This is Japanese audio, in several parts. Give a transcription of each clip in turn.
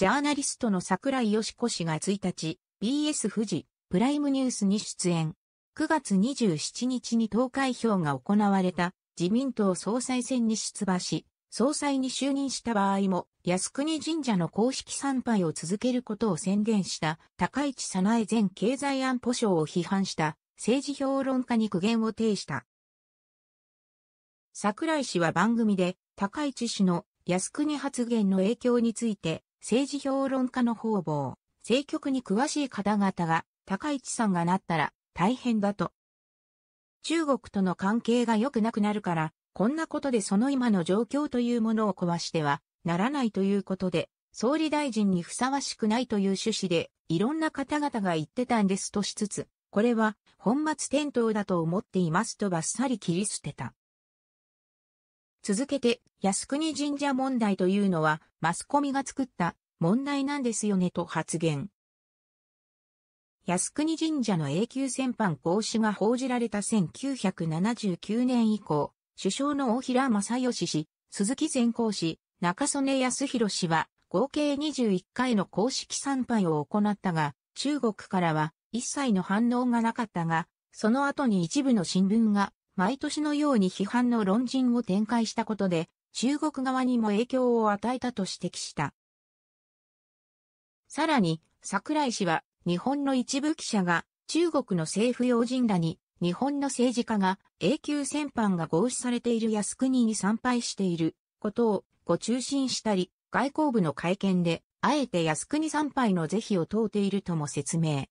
ジャーナリストの桜井よしこ氏が1日、BS 富士、プライムニュースに出演。9月27日に投開票が行われた自民党総裁選に出馬し、総裁に就任した場合も、靖国神社の公式参拝を続けることを宣言した高市早苗前経済安保省を批判した政治評論家に苦言を呈した。桜井氏は番組で高市氏の靖国発言の影響について政治評論家の方々、政局に詳しい方々が、高市さんがなったら、大変だと。中国との関係が良くなくなるから、こんなことでその今の状況というものを壊してはならないということで、総理大臣にふさわしくないという趣旨で、いろんな方々が言ってたんですとしつつ、これは本末転倒だと思っていますとばっさり切り捨てた。続けて靖国神社問題というのは、マスコミが作った問題なんですよねと発言。靖国神社の永久戦犯行使が報じられた1979年以降、首相の大平正義氏、鈴木善公氏、中曽根康弘氏は、合計21回の公式参拝を行ったが、中国からは一切の反応がなかったが、その後に一部の新聞が毎年のように批判の論陣を展開したことで、中国側にも影響を与えたと指摘した。さらに、桜井氏は、日本の一部記者が、中国の政府要人らに、日本の政治家が永久戦犯が合祀されている靖国に参拝していることをご中心したり、外交部の会見で、あえて靖国参拝の是非を問うているとも説明。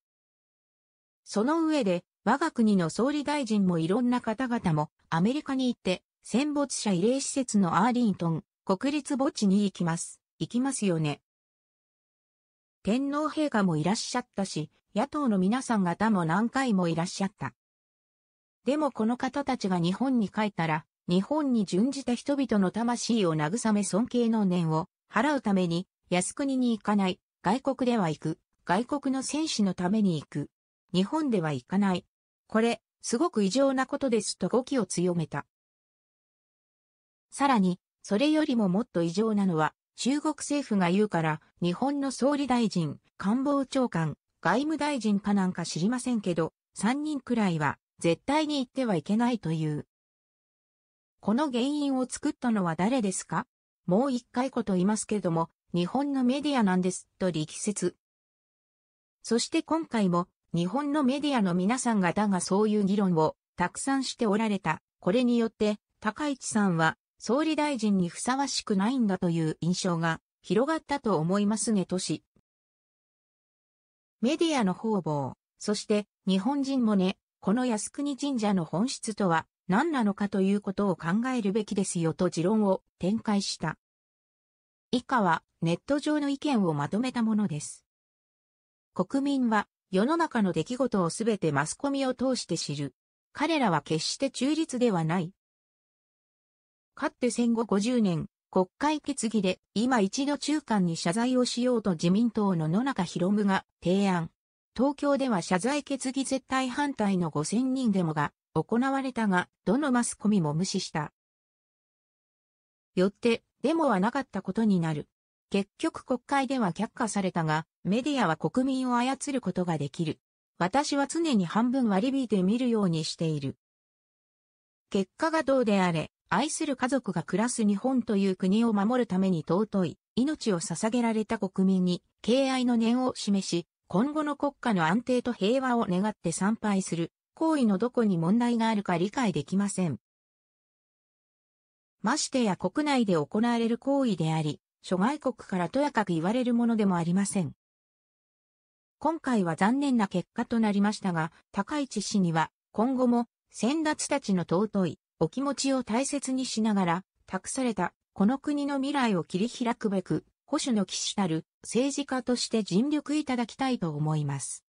その上で、我が国の総理大臣もいろんな方々もアメリカに行って戦没者慰霊施設のアーリントン、国立墓地に行きます。行きますよね。天皇陛下もいらっしゃったし、野党の皆さん方も何回もいらっしゃった。でもこの方たちが日本に帰ったら、日本に準じた人々の魂を慰め尊敬の念を払うために、靖国に行かない、外国では行く、外国の戦士のために行く、日本では行かない。これ、すごく異常なことですと語気を強めた。さらに、それよりももっと異常なのは、中国政府が言うから、日本の総理大臣、官房長官、外務大臣かなんか知りませんけど、3人くらいは、絶対に言ってはいけないという。この原因を作ったのは誰ですかもう一回こと言いますけども、日本のメディアなんです、と力説。そして今回も、日本のメディアの皆さんがだがそういう議論を、たくさんしておられた。これによって、高市さんは、総理大臣にふさわしくないんだという印象が広がったと思いますねとし。メディアの方々、そして日本人もね、この靖国神社の本質とは何なのかということを考えるべきですよと持論を展開した。以下はネット上の意見をまとめたものです。国民は世の中の出来事をすべてマスコミを通して知る。彼らは決して中立ではない。かって戦後50年、国会決議で今一度中間に謝罪をしようと自民党の野中博夢が提案。東京では謝罪決議絶対反対の5000人デモが行われたが、どのマスコミも無視した。よって、デモはなかったことになる。結局国会では却下されたが、メディアは国民を操ることができる。私は常に半分割り引いて見るようにしている。結果がどうであれ、愛する家族が暮らす日本という国を守るために尊い、命を捧げられた国民に敬愛の念を示し、今後の国家の安定と平和を願って参拝する行為のどこに問題があるか理解できません。ましてや国内で行われる行為であり、諸外国からとやかく言われるものでもありません。今回は残念な結果となりましたが、高市氏には今後も先達たちの尊いお気持ちを大切にしながら、託された、この国の未来を切り開くべく、保守の騎士たる政治家として尽力いただきたいと思います。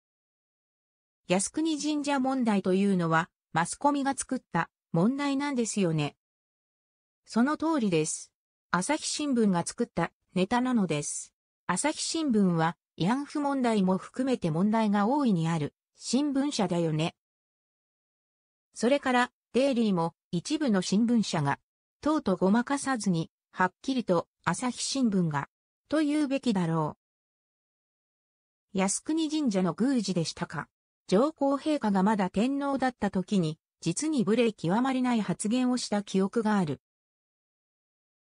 靖国神社問題というのは、マスコミが作った問題なんですよね。その通りです。朝日新聞が作ったネタなのです。朝日新聞は慰安婦問題も含めて問題が大いにある新聞社だよね。それからデイリーも一部の新聞社が、とうとごまかさずに、はっきりと朝日新聞が、と言うべきだろう。靖国神社の宮司でしたか。上皇陛下がまだ天皇だった時に、実に無礼極まりない発言をした記憶がある。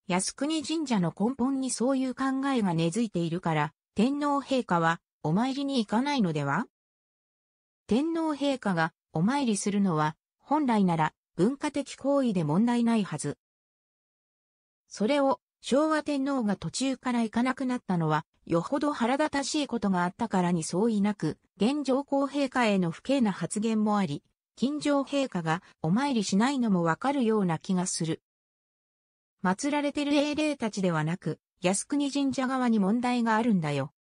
靖国神社の根本にそういう考えが根付いているから、天皇陛下はお参りに行かないのでは天皇陛下がお参りするのは本来なら文化的行為で問題ないはず。それを昭和天皇が途中から行かなくなったのは、よほど腹立たしいことがあったからに相違なく、現状皇陛下への不敬な発言もあり、近城陛下がお参りしないのもわかるような気がする。祀られてる英霊たちではなく、靖国神社側に問題があるんだよ。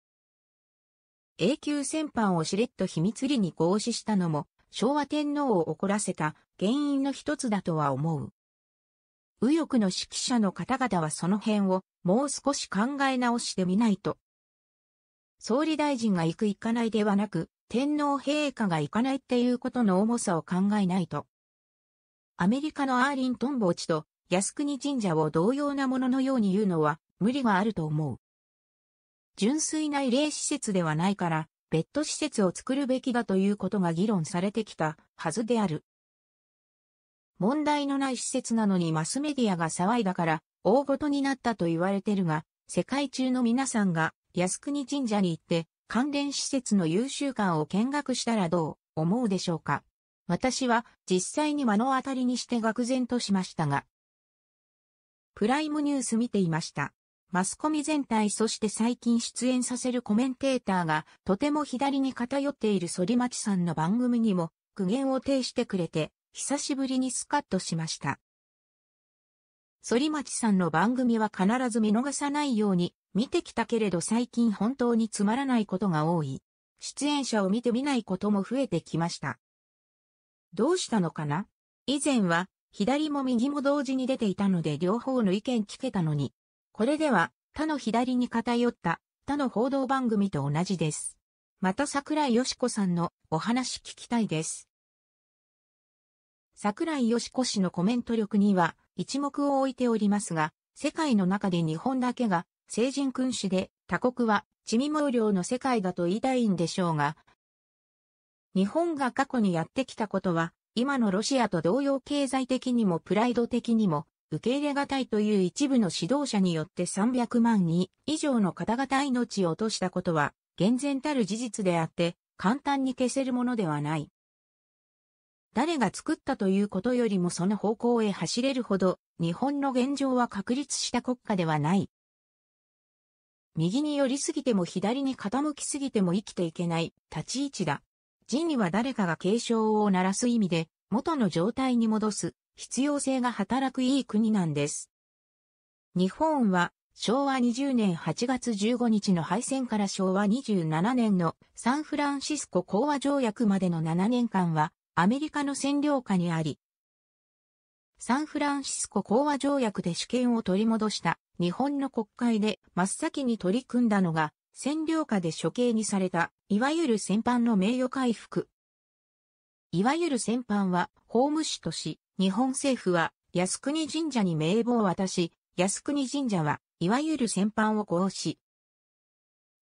永久戦犯をしれっと秘密裏に合使したのも、昭和天皇を怒らせた原因の一つだとは思う。右翼の指揮者の方々はその辺をもう少し考え直してみないと。総理大臣が行く行かないではなく、天皇陛下が行かないっていうことの重さを考えないと。アメリカのアーリントン墓地と靖国神社を同様なもののように言うのは無理があると思う。純粋な慰霊施設ではないから、ット施設を作るべきだということが議論されてきたはずである。問題のない施設なのにマスメディアが騒いだから大ごとになったと言われてるが、世界中の皆さんが靖国神社に行って関連施設の優秀感を見学したらどう思うでしょうか。私は実際に目の当たりにして愕然としましたが。プライムニュース見ていました。マスコミ全体そして最近出演させるコメンテーターがとても左に偏っている反町さんの番組にも苦言を呈してくれて久しぶりにスカッとしました。反町さんの番組は必ず見逃さないように見てきたけれど最近本当につまらないことが多い。出演者を見てみないことも増えてきました。どうしたのかな以前は左も右も同時に出ていたので両方の意見聞けたのに、これでは他の左に偏った他の報道番組と同じです。また桜井よしこさんのお話聞きたいです。桜井よしこ氏のコメント力には一目を置いておりますが、世界の中で日本だけが成人君主で他国は地味毛量の世界だと言いたいんでしょうが、日本が過去にやってきたことは、今のロシアと同様経済的にもプライド的にも受け入れがたいという一部の指導者によって300万人以上の方々命を落としたことは、厳然たる事実であって、簡単に消せるものではない。誰が作ったということよりもその方向へ走れるほど、日本の現状は確立した国家ではない。右に寄りすぎても左に傾きすぎても生きていけない立ち位置だ。人には誰かが警鐘を鳴らす意味で、元の状態に戻す必要性が働くいい国なんです。日本は昭和20年8月15日の敗戦から昭和27年のサンフランシスコ講和条約までの7年間はアメリカの占領下にあり、サンフランシスコ講和条約で主権を取り戻した日本の国会で真っ先に取り組んだのが占領下で処刑にされたいわゆる戦犯の名誉回復。いわゆる戦犯は法務士とし、日本政府は靖国神社に名簿を渡し、靖国神社はいわゆる戦犯を行使。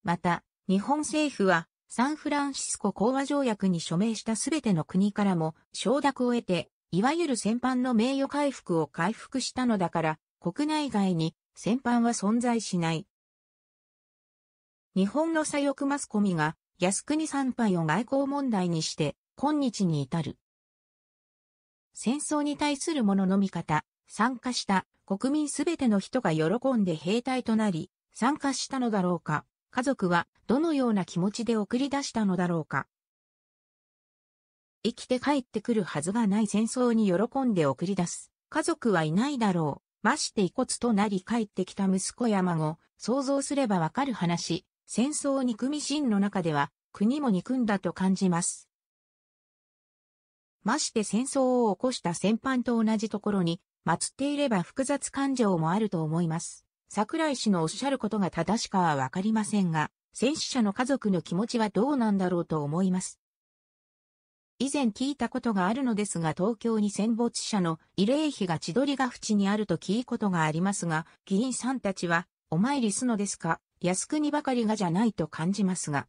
また、日本政府はサンフランシスコ講和条約に署名したすべての国からも承諾を得て、いわゆる戦犯の名誉回復を回復したのだから、国内外に戦犯は存在しない。日本の左翼マスコミが靖国参拝を外交問題にして今日に至る。戦争に対するものの見方、参加した国民すべての人が喜んで兵隊となり、参加したのだろうか、家族はどのような気持ちで送り出したのだろうか。生きて帰ってくるはずがない戦争に喜んで送り出す。家族はいないだろう。まして遺骨となり帰ってきた息子や孫、想像すればわかる話。戦争憎み心の中では、国も憎んだと感じます。まして戦争を起こした戦犯と同じところに、祀っていれば複雑感情もあると思います。桜井氏のおっしゃることが正しかはわかりませんが、戦死者の家族の気持ちはどうなんだろうと思います。以前聞いたことがあるのですが東京に戦没者の慰霊碑が千鳥ヶ淵にあると聞いことがありますが、議員さんたちは、お参りすのですか、靖国ばかりがじゃないと感じますが、